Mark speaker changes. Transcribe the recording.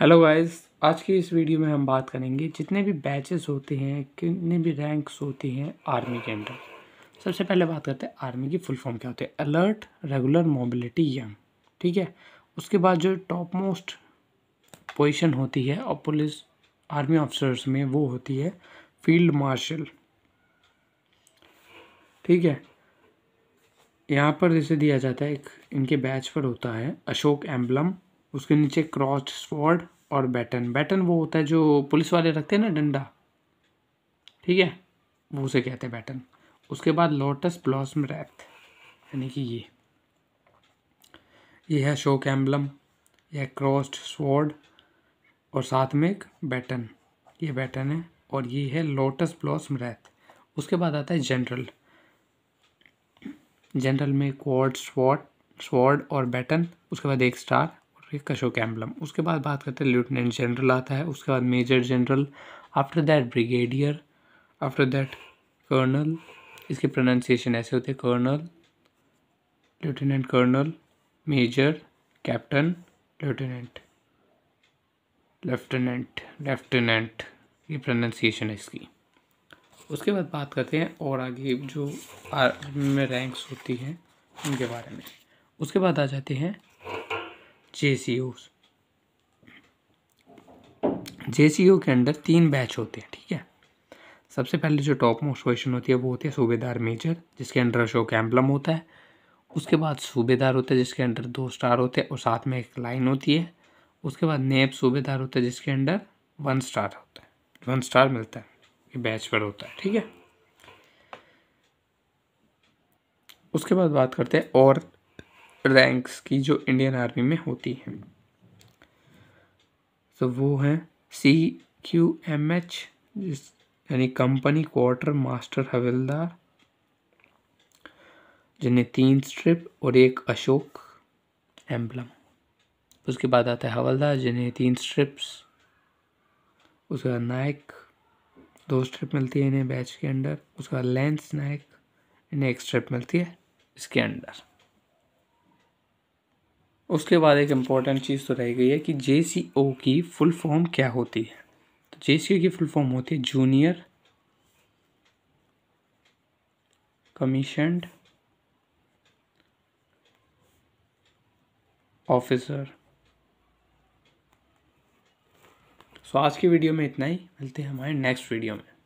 Speaker 1: hello guys आज की इस वीडियो में हम बात करेंगे जितने भी बैचेस होते हैं कितने भी रैंक्स होते हैं आर्मी के अंदर सबसे पहले बात करते हैं आर्मी की फुल फॉर्म क्या होती है अलर्ट रेगुलर मोबिलिटी यंग ठीक है उसके बाद जो टॉप मोस्ट पोजिशन होती है और पुलिस आर्मी ऑफिसर्स में वो होती है फील्ड मार्शल ठीक है यहाँ पर जैसे दिया जाता है एक इनके बैच पर होता है अशोक एम्बलम उसके नीचे क्रॉस्ड स्वॉर्ड और बैटन बैटन वो होता है जो पुलिस वाले रखते हैं ना डंडा ठीक है वो उसे कहते हैं बैटन उसके बाद लोटस ब्लॉसम रैथ यानी कि ये ये है शोक एम्बलम यह क्रॉस्ड स्वॉर्ड और साथ में एक बैटन ये बैटन है और ये है लोटस ब्लॉसम रैथ उसके बाद आता है जनरल जनरल में क्वार्ड स्वॉर्ड स्वॉर्ड और बैटन उसके बाद एक स्टार एक कशोक एम्बलम उसके बाद बात करते हैं लेफ्टिनेंट जनरल आता है उसके बाद major general after that brigadier after that colonel इसके प्रोनाउंसिएशन ऐसे होते हैं colonel lieutenant colonel major captain lieutenant lieutenant lieutenant ये प्रोनाउंसिएशन है इसकी उसके बाद बात करते हैं और आगे जो आर्मी में रैंक्स होती हैं उनके बारे में उसके बाद आ जाते हैं जे सी जे सी के अंदर तीन बैच होते हैं ठीक है सबसे पहले जो टॉप मोस्ट पोजिशन होती है वो होती है सूबेदार मेजर जिसके अंडर अशोक एम्बलम होता है उसके बाद सूबेदार होता है जिसके अंडर दो स्टार होते हैं और साथ में एक लाइन होती है उसके बाद नेब सूबेदार होता है जिसके अंडर वन स्टार होता है वन स्टार मिलता है ये बैच पर होता है ठीक है उसके बाद बात करते हैं और रैंक्स की जो इंडियन आर्मी में होती है तो वो है सी क्यू एम एच जिस यानी कंपनी क्वार्टर मास्टर हवेलदार जिन्हें तीन स्ट्रिप और एक अशोक एम्बलम उसके बाद आता है हवलदार जिन्हें तीन स्ट्रिप्स उसके बाद नायक दो स्ट्रिप मिलती है इन्हें बैच के अंडर उसके बाद लेंस नायक इन्हें एक स्ट्रिप मिलती है इसके अंडर उसके बाद एक इम्पॉर्टेंट चीज़ तो रह गई है कि जे की फुल फॉर्म क्या होती है तो जे की फुल फॉर्म होती है जूनियर कमीशनड ऑफिसर सो आज की वीडियो में इतना ही मिलते हैं हमारे नेक्स्ट वीडियो में